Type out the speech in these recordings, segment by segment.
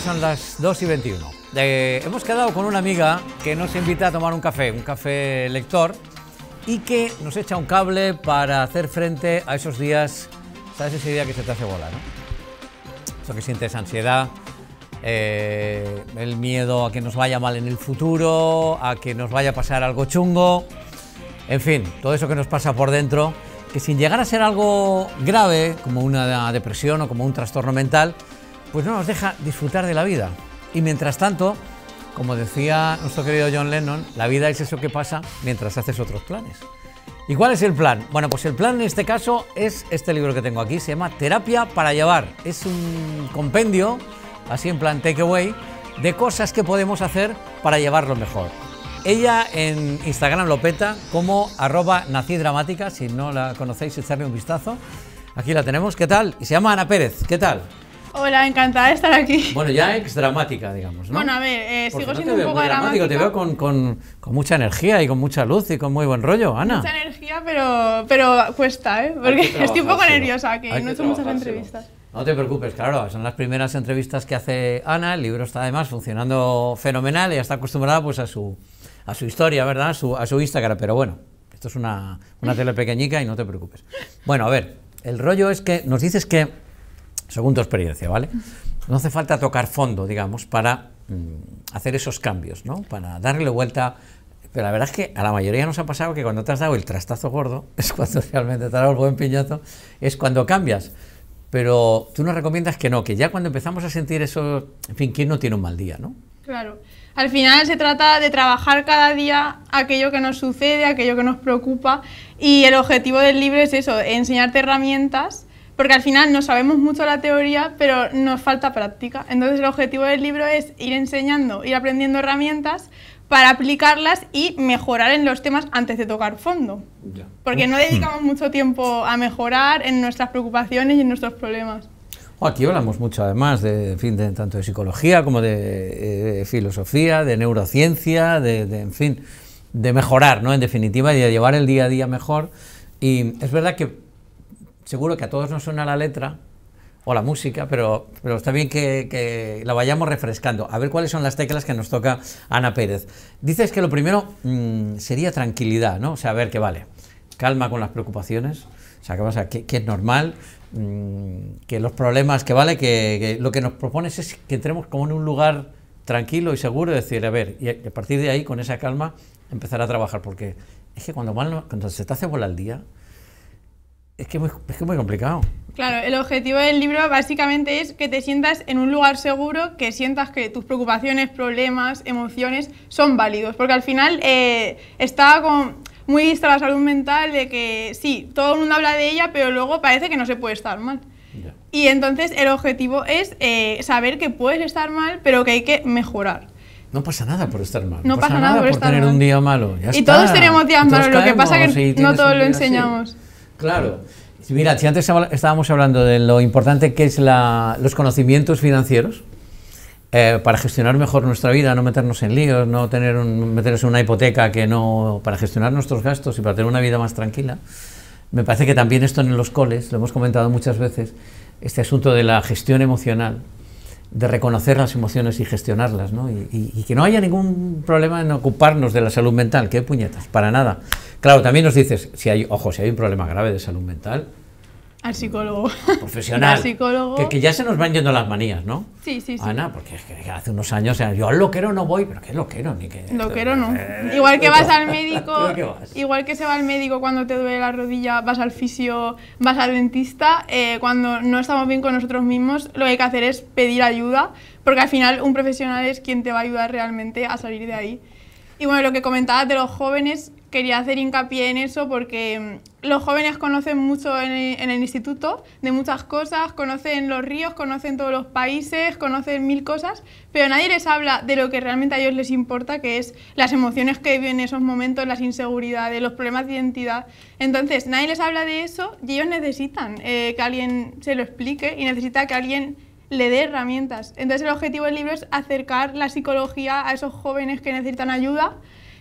son las 2 y 21. Eh, hemos quedado con una amiga que nos invita a tomar un café, un café lector, y que nos echa un cable para hacer frente a esos días, ¿sabes ese día que se te hace bola, no? Eso que sientes ansiedad, eh, el miedo a que nos vaya mal en el futuro, a que nos vaya a pasar algo chungo, en fin, todo eso que nos pasa por dentro, que sin llegar a ser algo grave, como una depresión o como un trastorno mental, pues no nos deja disfrutar de la vida. Y mientras tanto, como decía nuestro querido John Lennon, la vida es eso que pasa mientras haces otros planes. ¿Y cuál es el plan? Bueno, pues el plan en este caso es este libro que tengo aquí, se llama Terapia para llevar. Es un compendio, así en plan takeaway, de cosas que podemos hacer para llevarlo mejor. Ella en Instagram lo peta como arroba dramática si no la conocéis, echarle un vistazo. Aquí la tenemos, ¿qué tal? Y se llama Ana Pérez, ¿qué tal? Hola, encantada de estar aquí. Bueno, ya ex eh, dramática, digamos, ¿no? Bueno, a ver, eh, sigo siendo un poco dramática. Te veo con, mucha energía y con mucha luz y con muy buen rollo, Ana. Mucha energía, pero, cuesta, ¿eh? Porque estoy un poco nerviosa, que no he hecho muchas entrevistas. No te preocupes, claro, son las primeras entrevistas que hace Ana, el libro está además funcionando fenomenal, ya está acostumbrada pues a su, historia, ¿verdad? A su, Instagram, pero bueno, esto es una, una tele pequeñica y no te preocupes. Bueno, a ver, el rollo es que nos dices que segundo experiencia, ¿vale? No hace falta tocar fondo, digamos, para mm, hacer esos cambios, ¿no? Para darle vuelta. Pero la verdad es que a la mayoría nos ha pasado que cuando te has dado el trastazo gordo, es cuando realmente te has dado el buen piñazo, es cuando cambias. Pero tú nos recomiendas que no, que ya cuando empezamos a sentir eso, en fin, ¿quién no tiene un mal día, no? Claro. Al final se trata de trabajar cada día aquello que nos sucede, aquello que nos preocupa y el objetivo del libro es eso, enseñarte herramientas porque al final no sabemos mucho la teoría, pero nos falta práctica. Entonces el objetivo del libro es ir enseñando, ir aprendiendo herramientas para aplicarlas y mejorar en los temas antes de tocar fondo. Porque no dedicamos mucho tiempo a mejorar en nuestras preocupaciones y en nuestros problemas. Oh, aquí hablamos mucho, además, de, fin, tanto de psicología como de eh, filosofía, de neurociencia, de, en fin, de mejorar, ¿no? En definitiva, y de llevar el día a día mejor. Y es verdad que seguro que a todos nos suena la letra o la música, pero, pero está bien que, la vayamos refrescando. A ver cuáles son las teclas que nos toca Ana Pérez. Dices que lo primero mm, sería tranquilidad, ¿no? O sea, a ver qué vale. Calma con las preocupaciones. O sea, que, es normal, mm, que los problemas que vale, que, lo que nos propones es que entremos como en un lugar tranquilo y seguro, decir, a ver, y a partir de ahí, con esa calma, empezar a trabajar, porque es que cuando, cuando se te hace bola el día, es que es muy complicado. Claro, el objetivo del libro básicamente es que te sientas en un lugar seguro, que sientas que tus preocupaciones, problemas, emociones son válidos, porque al final eh, está muy vista la salud mental de que sí, todo el mundo habla de ella, pero luego parece que no se puede estar mal. Y entonces el objetivo es eh, saber que puedes estar mal, pero que hay que mejorar. No pasa nada por estar mal. No pasa, nada, por, tener un día malo. y todos tenemos días malos, lo que pasa que no todos lo enseñamos. Claro. Mira, si antes estábamos hablando de lo importante que es los conocimientos financieros eh, para gestionar mejor nuestra vida, no meternos en líos, no tener en una hipoteca que no para gestionar nuestros gastos y para tener una vida más tranquila. Me parece que también esto en los coles, lo hemos comentado muchas veces, este asunto de la gestión emocional, de reconocer las emociones y gestionarlas, ¿no? Y, que no haya ningún problema en ocuparnos de la salud mental, qué puñetas, para nada. Claro, también nos dices, si hay, ojo, si hay un problema grave de salud mental, al psicólogo. Profesional. Al psicólogo. Que, ya se nos van yendo las manías, ¿no? Sí, sí, sí. Ana, porque es que hace unos años, yo al loquero no voy, pero ¿qué loquero? Ni que, loquero no. Eh, igual que vas al médico, igual que se va al médico cuando te duele la rodilla, vas al fisio, vas al dentista, eh, cuando no estamos bien con nosotros mismos, lo que hay que hacer es pedir ayuda, porque al final un profesional es quien te va a ayudar realmente a salir de ahí. Y bueno, lo que comentabas de los jóvenes, quería hacer hincapié en eso porque mm, los jóvenes conocen mucho en el, instituto de muchas cosas, conocen los ríos, conocen todos los países, conocen mil cosas, pero nadie les habla de lo que realmente a ellos les importa, que es las emociones que viven en esos momentos, las inseguridades, los problemas de identidad. Entonces, nadie les habla de eso y ellos necesitan eh, que alguien se lo explique y necesita que alguien le dé herramientas. Entonces, el objetivo del libro es acercar la psicología a esos jóvenes que necesitan ayuda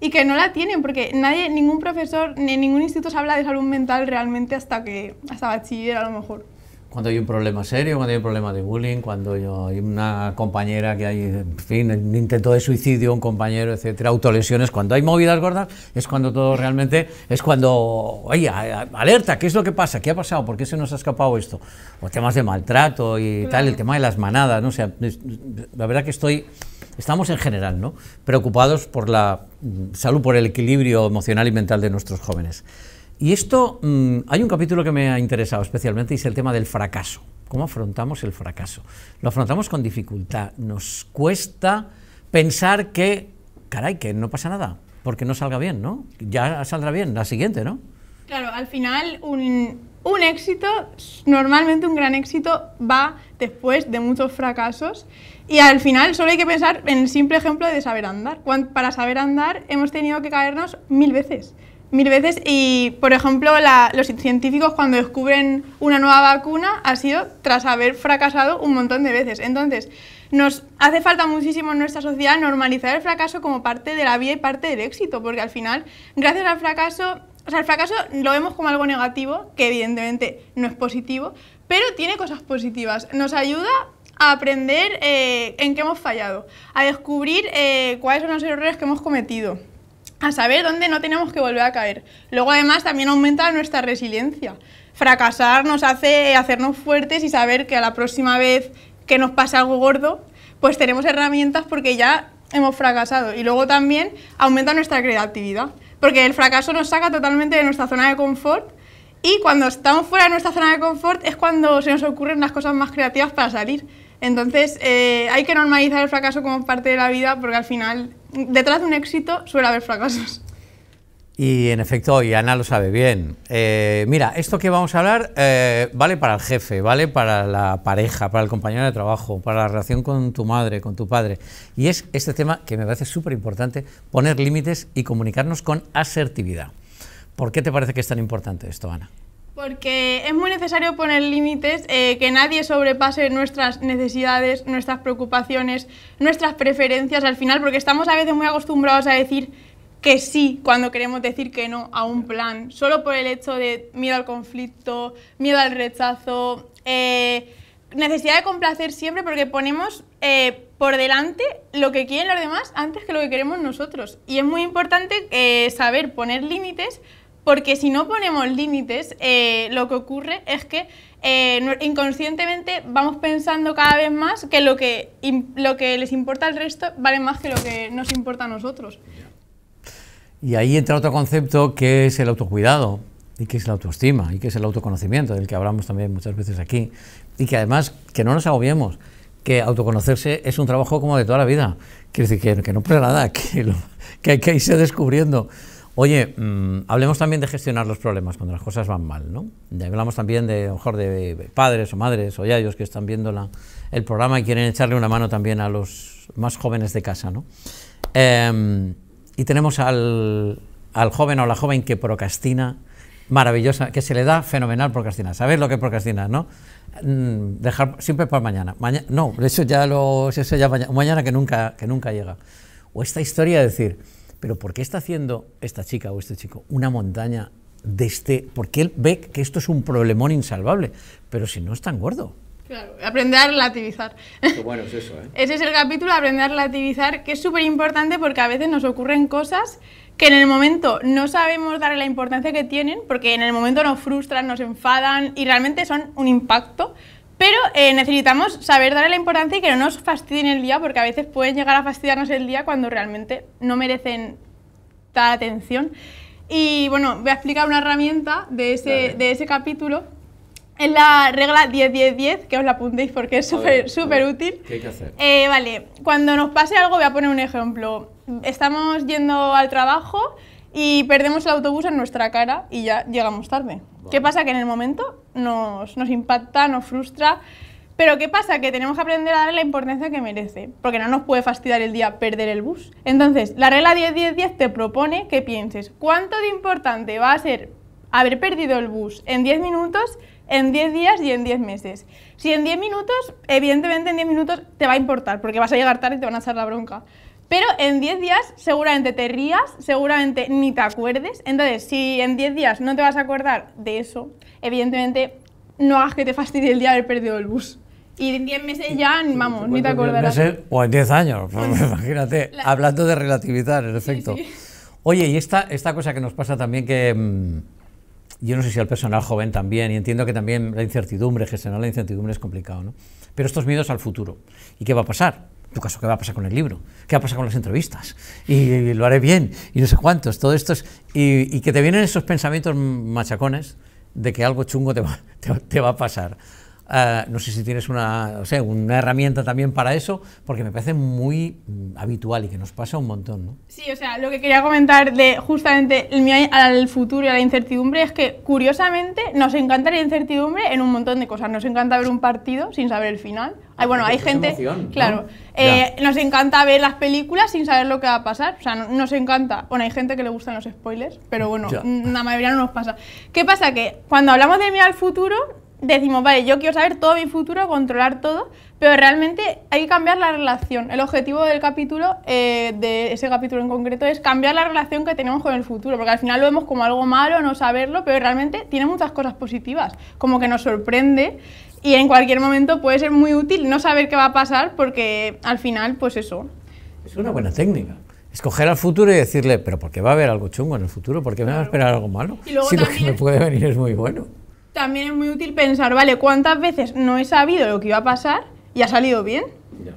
y que no la tienen, porque nadie, ningún profesor ni ningún instituto se habla de salud mental realmente hasta que hasta bachiller a lo mejor cuando hay un problema serio, cuando hay un problema de bullying, cuando hay una compañera que hay, en fin, un intento de suicidio, un compañero, etcétera, autolesiones, cuando hay movidas gordas, es cuando todo realmente, es cuando, oye, alerta, ¿qué es lo que pasa? ¿Qué ha pasado? ¿Por qué se nos ha escapado esto? O temas de maltrato y tal, el tema de las manadas, ¿no? O sea, la verdad que estoy, estamos en general, ¿no? Preocupados por la mm, salud, por el equilibrio emocional y mental de nuestros jóvenes. Y esto, mm, hay un capítulo que me ha interesado especialmente y es el tema del fracaso. ¿Cómo afrontamos el fracaso? Lo afrontamos con dificultad. Nos cuesta pensar que, caray, que no pasa nada, porque no salga bien, ¿no? Ya saldrá bien, la siguiente, ¿no? Claro, al final un éxito, normalmente un gran éxito va después de muchos fracasos y al final solo hay que pensar en el simple ejemplo de saber andar. Para saber andar hemos tenido que caernos mil veces. Mil veces. Y, por ejemplo, los científicos cuando descubren una nueva vacuna ha sido tras haber fracasado un montón de veces. Entonces, nos hace falta muchísimo en nuestra sociedad normalizar el fracaso como parte de la vida y parte del éxito, porque al final, gracias al fracaso, o sea, el fracaso lo vemos como algo negativo, que evidentemente no es positivo, pero tiene cosas positivas. Nos ayuda a aprender eh, en qué hemos fallado, a descubrir eh, cuáles son los errores que hemos cometido a saber dónde no tenemos que volver a caer. Luego además también aumenta nuestra resiliencia. Fracasar nos hace hacernos fuertes y saber que a la próxima vez que nos pase algo gordo, pues tenemos herramientas porque ya hemos fracasado. Y luego también aumenta nuestra creatividad, porque el fracaso nos saca totalmente de nuestra zona de confort y cuando estamos fuera de nuestra zona de confort es cuando se nos ocurren las cosas más creativas para salir. Entonces eh, hay que normalizar el fracaso como parte de la vida porque al final detrás de un éxito suele haber fracasos. Y en efecto, y Ana lo sabe bien. Eh, mira, esto que vamos a hablar eh, vale para el jefe, vale para la pareja, para el compañero de trabajo, para la relación con tu madre, con tu padre. Y es este tema que me parece súper importante, poner límites y comunicarnos con asertividad. ¿Por qué te parece que es tan importante esto, Ana? Porque es muy necesario poner límites, eh, que nadie sobrepase nuestras necesidades, nuestras preocupaciones, nuestras preferencias al final, porque estamos a veces muy acostumbrados a decir que sí cuando queremos decir que no a un plan, solo por el hecho de miedo al conflicto, miedo al rechazo, eh, necesidad de complacer siempre porque ponemos eh, por delante lo que quieren los demás antes que lo que queremos nosotros. Y es muy importante saber poner límites porque si no ponemos límites, eh, lo que ocurre es que eh, inconscientemente vamos pensando cada vez más que lo que, lo que les importa al resto vale más que lo que nos importa a nosotros. Y ahí entra otro concepto que es el autocuidado y que es la autoestima y que es el autoconocimiento, del que hablamos también muchas veces aquí. Y que además, que no nos agobiemos, que autoconocerse es un trabajo como de toda la vida. Quiere decir que, que no pasa nada, que, que hay que irse descubriendo. Oye, mm, hablemos también de gestionar los problemas cuando las cosas van mal, ¿no? hablamos también de, de padres o madres o ellos que están viendo el programa y quieren echarle una mano también a los más jóvenes de casa, em, y tenemos al, joven o la joven que procrastina, maravillosa, que se le da fenomenal procrastinar. ¿Sabes lo que es procrastinar, no? Mm, dejar siempre para mañana. no, eso ya lo, eso ya mañana, mañana, que nunca, que nunca llega. O esta historia de decir, pero ¿por qué está haciendo esta chica o este chico una montaña de este? Porque él ve que esto es un problemón insalvable, pero si no es tan gordo. Claro, aprender a relativizar. bueno es eso, ¿eh? Ese es el capítulo, aprender a relativizar, que es súper importante porque a veces nos ocurren cosas que en el momento no sabemos darle la importancia que tienen, porque en el momento nos frustran, nos enfadan y realmente son un impacto, pero eh, necesitamos saber darle la importancia y que no nos fastidien el día, porque a veces pueden llegar a fastidiarnos el día cuando realmente no merecen tanta atención. Y bueno, voy a explicar una herramienta de ese, de ese capítulo. Es la regla 10-10-10, que os la apuntéis porque es súper útil. ¿Qué hay que hacer? Eh, vale, cuando nos pase algo voy a poner un ejemplo. Estamos yendo al trabajo y perdemos el autobús en nuestra cara y ya llegamos tarde. ¿Qué pasa? Que en el momento nos, impacta, nos frustra. Pero ¿qué pasa? Que tenemos que aprender a darle la importancia que merece, porque no nos puede fastidiar el día perder el bus. Entonces, la regla 10-10-10 te propone que pienses cuánto de importante va a ser haber perdido el bus en 10 minutos, en 10 días y en 10 meses. Si en 10 minutos, evidentemente en 10 minutos te va a importar, porque vas a llegar tarde y te van a echar la bronca. Pero en 10 días seguramente te rías, seguramente ni te acuerdes. Entonces, si en 10 días no te vas a acordar de eso, evidentemente no hagas que te fastidie el día de haber perdido el bus. Y en 10 meses ya, vamos, pues ni te acordarás. o en 10 años, pues, imagínate, hablando de relativizar, en efecto. Oye, y esta, esta cosa que nos pasa también que... Mm, yo no sé si al personal joven también, y entiendo que también la incertidumbre, gestionar la incertidumbre es complicado, ¿no? Pero estos miedos al futuro. ¿Y qué va a pasar? tu caso, ¿qué va a pasar con el libro? ¿Qué va a pasar con las entrevistas? Y, lo haré bien, y no sé cuántos, todo esto. Es, y, que te vienen esos pensamientos machacones de que algo chungo te va, a pasar. Ah, no sé si tienes una, una herramienta también para eso, porque me parece muy mm, habitual y que nos pasa un montón. ¿no? Sí, o sea, lo que quería comentar de justamente el al futuro y a la incertidumbre es que, curiosamente, nos encanta la incertidumbre en un montón de cosas. Nos encanta ver un partido sin saber el final, bueno, hay gente, claro, eh, nos encanta ver las películas sin saber lo que va a pasar, o sea, nos encanta. Bueno, hay gente que le gustan los spoilers, pero bueno, la mayoría no nos pasa. ¿Qué pasa? Que cuando hablamos de mirar al futuro, decimos, vale, yo quiero saber todo mi futuro, controlar todo, pero realmente hay que cambiar la relación. El objetivo del capítulo, eh, de ese capítulo en concreto, es cambiar la relación que tenemos con el futuro, porque al final lo vemos como algo malo, no saberlo, pero realmente tiene muchas cosas positivas, como que nos sorprende y en cualquier momento puede ser muy útil no saber qué va a pasar porque al final, pues eso. Es una buena técnica. Escoger al futuro y decirle, pero ¿por qué va a haber algo chungo en el futuro? ¿Por qué me va a esperar algo malo? Y luego si también, lo que me puede venir es muy bueno. También es muy útil pensar, vale, ¿cuántas veces no he sabido lo que iba a pasar y ha salido bien?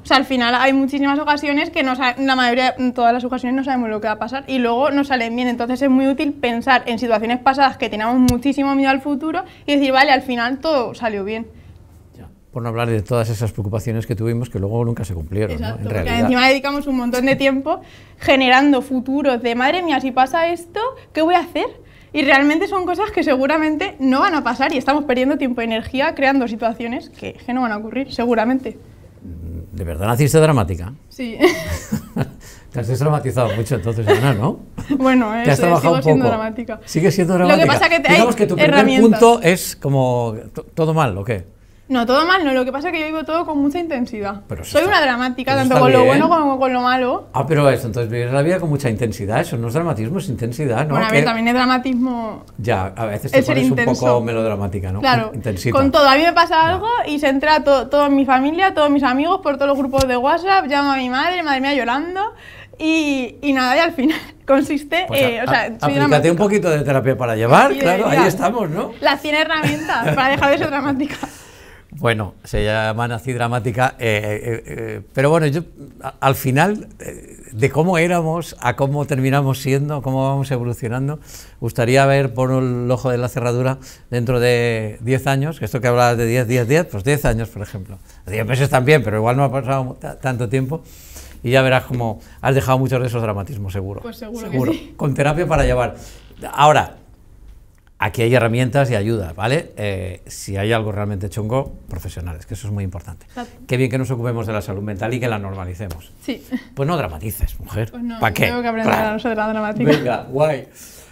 O sea, al final hay muchísimas ocasiones que no la mayoría, todas las ocasiones no sabemos lo que va a pasar y luego no salen bien. Entonces es muy útil pensar en situaciones pasadas que teníamos muchísimo miedo al futuro y decir, vale, al final todo salió bien por no hablar de todas esas preocupaciones que tuvimos que luego nunca se cumplieron. ¿no? en realidad. encima dedicamos un montón de tiempo generando futuros de madre mía, si pasa esto, ¿qué voy a hacer? Y realmente son cosas que seguramente no van a pasar y estamos perdiendo tiempo y energía creando situaciones que, no van a ocurrir, seguramente. Mm, ¿De verdad naciste dramática? Sí. Te has dramatizado mucho entonces, ¿no? Bueno, eso, Te eh, has trabajado sigo un poco. siendo dramática. Sigue siendo dramática. Lo que pasa que te Digamos hay que tu primer punto es como todo mal, ¿o qué? No, todo mal, no. Lo que pasa es que yo vivo todo con mucha intensidad. Soy una dramática, tanto con lo bueno como con lo malo. Ah, pero eso, entonces vivir la vida con mucha intensidad, eso no es dramatismo, es intensidad, ¿no? Bueno, a ver, también es dramatismo. Ya, a veces te un poco melodramática, ¿no? Claro. Con todo. A mí me pasa algo y se entra todo, en mi familia, todos mis amigos, por todos los grupos de WhatsApp, llamo a mi madre, madre mía llorando. Y, y, nada, y al final consiste. Pues eh, o sea, aplícate un poquito de terapia para llevar, claro, ahí estamos, ¿no? Las 100 herramientas para dejar de ser dramática. Bueno, se llaman así dramática, eh, eh, eh, pero bueno, yo al final de cómo éramos a cómo terminamos siendo, cómo vamos evolucionando, gustaría ver por el ojo de la cerradura dentro de 10 años, que esto que hablabas de 10, 10, 10, pues 10 años, por ejemplo. 10 meses también, pero igual no ha pasado tanto tiempo y ya verás cómo has dejado muchos de esos dramatismos, seguro. Pues seguro, Con terapia para llevar. Ahora, aquí hay herramientas y ayuda, ¿vale? Eh, si hay algo realmente chongo, profesionales, que eso es muy importante. Qué bien que nos ocupemos de la salud mental y que la normalicemos. Sí. Pues no dramatices, mujer. Pues no, ¿Para qué? Tengo que aprender a no ser dramática. Venga, guay.